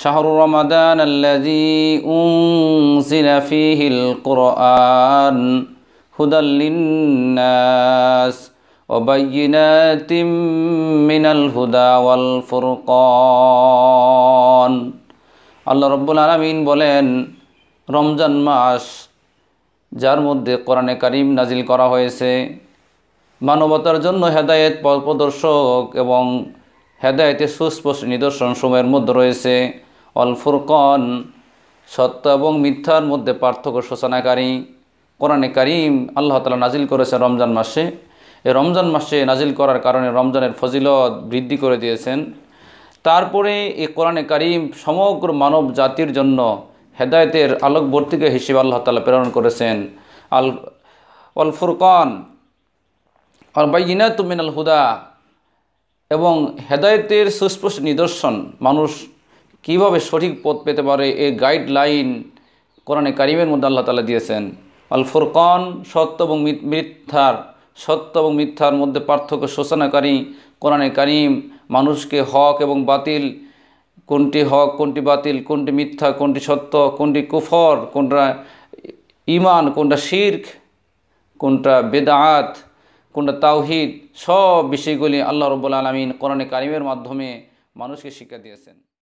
শাহরু রমাদান الذي أنزل فيه القرآن هدى হুদাওয়াল وبينات আল্লাহ রব্বুল আলমিন বলেন রমজান মাস যার মধ্যে কোরআনে কারিম নাজিল করা হয়েছে মানবতার জন্য হেদায়েত পথ প্রদর্শক এবং হেদায়তের সুস্পষ্ট নিদর্শন সময়ের মধ্যে রয়েছে অলফুর কন সত্য এবং মিথ্যার মধ্যে পার্থক্য শোচনাকারী কোরআনে কারিম আল্লাহ তালা নাজিল করেছেন রমজান মাসে এই রমজান মাসে নাজিল করার কারণে রমজানের ফজিলত বৃদ্ধি করে দিয়েছেন তারপরে এই কোরআনে কারিম সমগ্র মানব জাতির জন্য হেদায়তের আলোকবর্তিকা হিসেবে আল্লাহ তালা প্রেরণ করেছেন আল অলফুর কন অল বাইনাত মিনাল হুদা এবং হেদায়তের সুস্পষ্ট নিদর্শন মানুষ কিভাবে সঠিক পথ পেতে পারে এই গাইডলাইন কোরআনে কারিমের মধ্যে আল্লাহ তালা দিয়েছেন আল ফুরকন সত্য এবং মিথ্যার সত্য এবং মিথ্যার মধ্যে পার্থক্য শোষণাকারী কোরআনে কারিম মানুষকে হক এবং বাতিল কোনটি হক কোনটি বাতিল কোনটি মিথ্যা কোনটি সত্য কোনটি কুফর কোনটা ইমান কোনটা শির্ক কোনটা বেদাত কোনটা তাওহিদ সব বিষয়গুলি আল্লাহ রব্বুল আলমিন কোরআনে কারিমের মাধ্যমে মানুষকে শিক্ষা দিয়েছেন